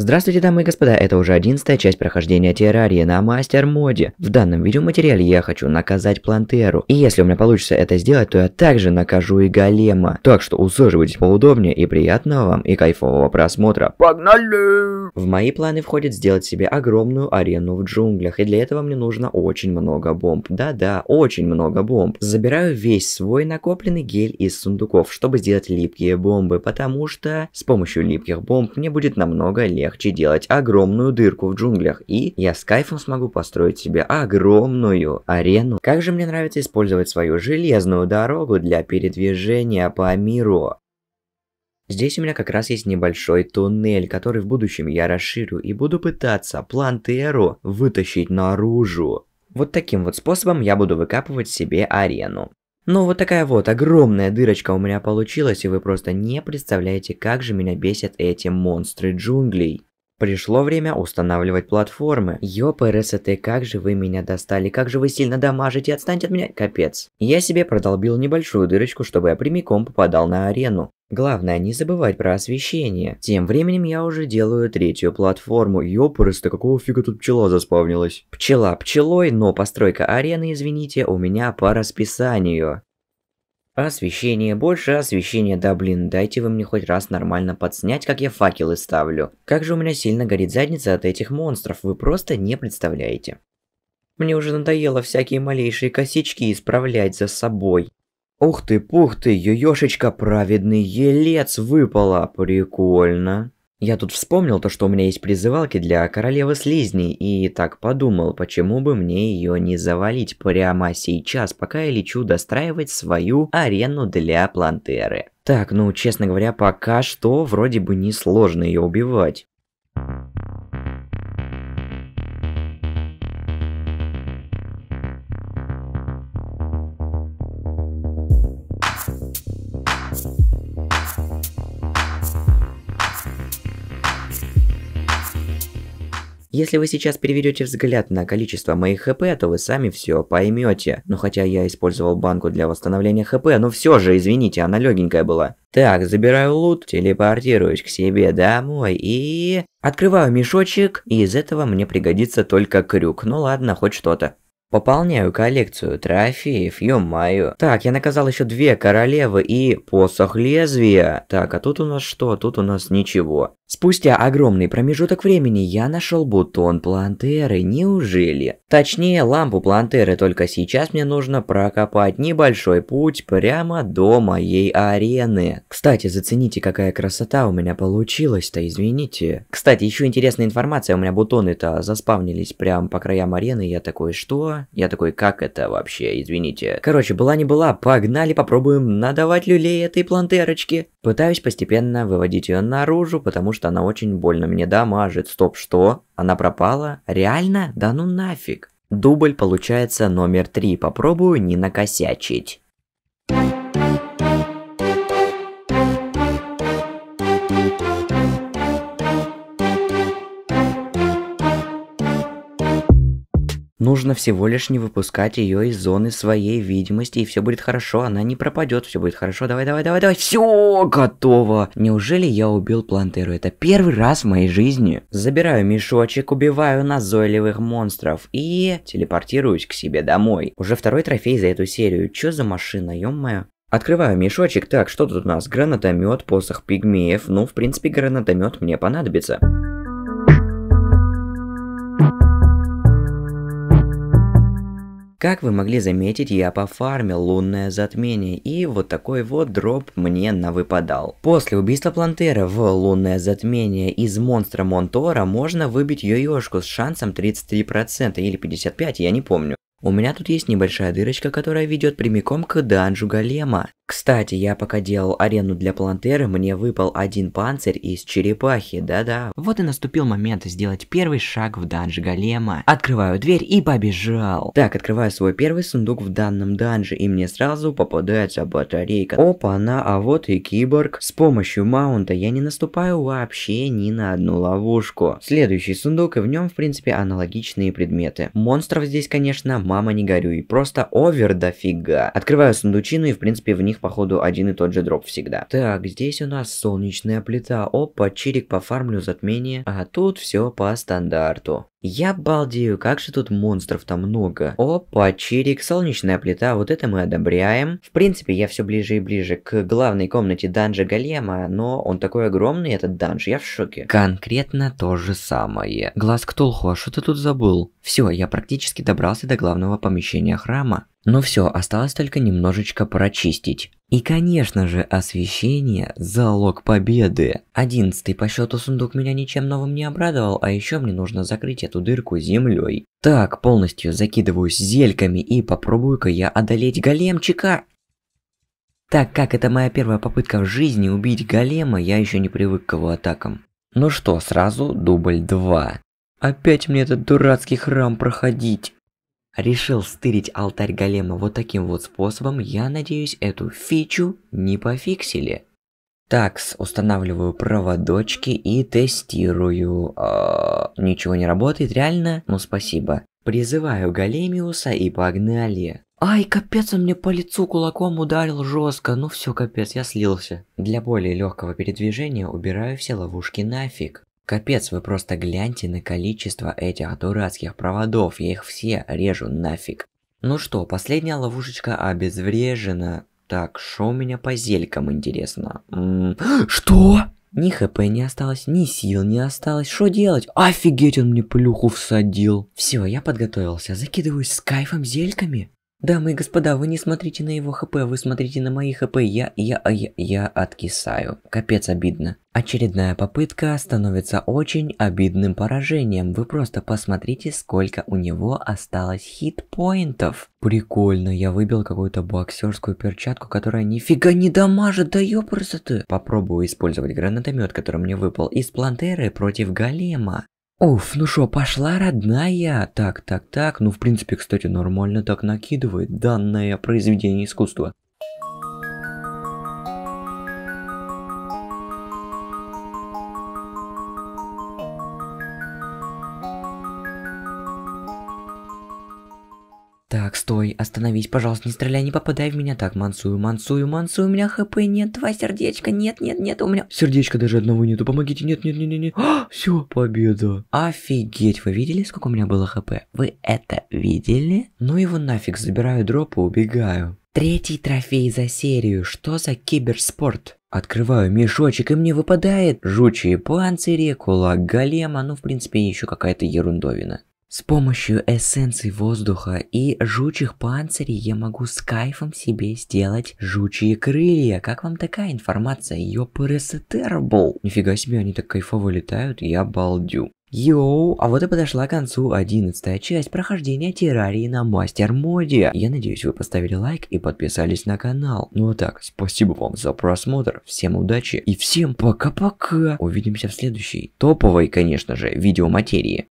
Здравствуйте, дамы и господа, это уже одиннадцатая часть прохождения террарии на мастер-моде. В данном видеоматериале я хочу наказать Плантеру, и если у меня получится это сделать, то я также накажу и Голема. Так что усаживайтесь поудобнее, и приятного вам и кайфового просмотра. Погнали! В мои планы входит сделать себе огромную арену в джунглях, и для этого мне нужно очень много бомб. Да-да, очень много бомб. Забираю весь свой накопленный гель из сундуков, чтобы сделать липкие бомбы, потому что с помощью липких бомб мне будет намного легче легче делать огромную дырку в джунглях, и я с кайфом смогу построить себе огромную арену. Как же мне нравится использовать свою железную дорогу для передвижения по миру. Здесь у меня как раз есть небольшой туннель, который в будущем я расширю и буду пытаться плантеру вытащить наружу. Вот таким вот способом я буду выкапывать себе арену. Но ну, вот такая вот огромная дырочка у меня получилась, и вы просто не представляете, как же меня бесят эти монстры джунглей. Пришло время устанавливать платформы. Ёпрст, а как же вы меня достали, как же вы сильно дамажите, отстаньте от меня, капец. Я себе продолбил небольшую дырочку, чтобы я прямиком попадал на арену. Главное не забывать про освещение. Тем временем я уже делаю третью платформу. Ёпрысто, какого фига тут пчела заспавнилась? Пчела пчелой, но постройка арены, извините, у меня по расписанию. Освещение, больше освещения, да блин, дайте вы мне хоть раз нормально подснять, как я факелы ставлю. Как же у меня сильно горит задница от этих монстров, вы просто не представляете. Мне уже надоело всякие малейшие косички исправлять за собой. Ух ты, пух ты, ёёшечка, праведный елец выпала, прикольно. Я тут вспомнил то, что у меня есть призывалки для королевы слизней, и так подумал, почему бы мне ее не завалить прямо сейчас, пока я лечу достраивать свою арену для плантеры. Так, ну, честно говоря, пока что вроде бы не сложно ее убивать. Если вы сейчас переведете взгляд на количество моих хп, то вы сами все поймете. Но ну, хотя я использовал банку для восстановления хп, но все же, извините, она легенькая была. Так, забираю лут, телепортируюсь к себе домой и... Открываю мешочек, и из этого мне пригодится только крюк. Ну ладно, хоть что-то. Пополняю коллекцию трофеев, ё-моё. Так, я наказал еще две королевы и посох лезвия. Так, а тут у нас что? Тут у нас ничего. Спустя огромный промежуток времени я нашел бутон плантеры, неужели? Точнее, лампу плантеры, только сейчас мне нужно прокопать небольшой путь прямо до моей арены. Кстати, зацените, какая красота у меня получилась-то, извините. Кстати, еще интересная информация, у меня бутоны-то заспавнились прям по краям арены, я такой, что? Я такой, как это вообще, извините. Короче, была не была, погнали попробуем надавать люлей этой плантерочке, Пытаюсь постепенно выводить ее наружу, потому что что она очень больно мне дамажит. Стоп, что? Она пропала? Реально? Да ну нафиг. Дубль получается номер три. Попробую не накосячить. нужно всего лишь не выпускать ее из зоны своей видимости, и все будет хорошо, она не пропадет, все будет хорошо, давай, давай, давай, давай, все готово. Неужели я убил Плантеру? Это первый раз в моей жизни. Забираю мешочек, убиваю назойливых монстров и телепортируюсь к себе домой. Уже второй трофей за эту серию, че за машина, ё-моё. Открываю мешочек, так, что тут у нас? Гранатомет, посох пигмеев, ну, в принципе, гранатомет мне понадобится. Как вы могли заметить, я пофармил лунное затмение, и вот такой вот дроп мне навыпадал. После убийства Плантера в лунное затмение из монстра Монтора можно выбить Йошку с шансом 33% или 55%, я не помню. У меня тут есть небольшая дырочка, которая ведет прямиком к данжу голема. Кстати, я пока делал арену для плантеры, мне выпал один панцирь из черепахи, да-да. Вот и наступил момент сделать первый шаг в данж голема. Открываю дверь и побежал. Так, открываю свой первый сундук в данном данже, и мне сразу попадается батарейка. Опа-на, а вот и киборг. С помощью маунта я не наступаю вообще ни на одну ловушку. Следующий сундук, и в нем, в принципе, аналогичные предметы. Монстров здесь, конечно, мама не горюй. Просто овер дофига. Открываю сундучину и в принципе в них походу один и тот же дроп всегда. Так, здесь у нас солнечная плита. Опа, чирик пофармлю затмение. А тут все по стандарту. Я балдею, как же тут монстров то много. Опа, чирик, солнечная плита, вот это мы одобряем. В принципе, я все ближе и ближе к главной комнате данжа Голема, но он такой огромный, этот данж, я в шоке. Конкретно то же самое. Глаз Ктулху, а что ты тут забыл? Все, я практически добрался до главного помещения храма. Но все, осталось только немножечко прочистить. И конечно же, освещение – залог победы. Одиннадцатый по счету сундук меня ничем новым не обрадовал, а еще мне нужно закрыть эту дырку землей. Так, полностью закидываюсь зельками и попробую-ка я одолеть големчика. Так как это моя первая попытка в жизни убить голема, я еще не привык к его атакам. Ну что, сразу дубль 2. Опять мне этот дурацкий храм проходить решил стырить алтарь голема вот таким вот способом, я надеюсь, эту фичу не пофиксили. Такс, устанавливаю проводочки и тестирую. А, ничего не работает, реально? Ну спасибо. Призываю Галемиуса и погнали. Ай, капец, он мне по лицу кулаком ударил жестко. Ну все, капец, я слился. Для более легкого передвижения убираю все ловушки нафиг. Капец, вы просто гляньте на количество этих дурацких проводов, я их все режу нафиг. Ну что, последняя ловушечка обезврежена. Так, что у меня по зелькам интересно? М что? Ни хп не осталось, ни сил не осталось. Что делать? Офигеть, он мне плюху всадил. Все, я подготовился. Закидываюсь с кайфом зельками. Дамы и господа, вы не смотрите на его хп, вы смотрите на мои хп, я, я, а я, я откисаю. Капец обидно. Очередная попытка становится очень обидным поражением, вы просто посмотрите, сколько у него осталось хит-поинтов. Прикольно, я выбил какую-то боксерскую перчатку, которая нифига не дамажит, да ёпрсы Попробую использовать гранатомет, который мне выпал из плантеры против голема. Уф, ну что, пошла родная. Так, так, так. Ну, в принципе, кстати, нормально так накидывает данное произведение искусства. Так, стой, остановись, пожалуйста, не стреляй, не попадай в меня. Так, мансую, мансую, мансую, у меня хп нет, два сердечка, нет, нет, нет, у меня... Сердечко даже одного нету, помогите, нет, нет, нет, нет, нет. А, все, победа. Офигеть, вы видели, сколько у меня было хп? Вы это видели? Ну его нафиг, забираю дропы, убегаю. Третий трофей за серию, что за киберспорт? Открываю мешочек, и мне выпадает жучие панцири, кулак голема, ну, в принципе, еще какая-то ерундовина. С помощью эссенций воздуха и жучих панцирей я могу с кайфом себе сделать жучие крылья. Как вам такая информация? Ёпресетербл. Нифига себе, они так кайфово летают, я балдю. Йоу, а вот и подошла к концу одиннадцатая часть прохождения террарии на мастер-моде. Я надеюсь, вы поставили лайк и подписались на канал. Ну а так, спасибо вам за просмотр, всем удачи и всем пока-пока. Увидимся в следующей топовой, конечно же, видеоматерии.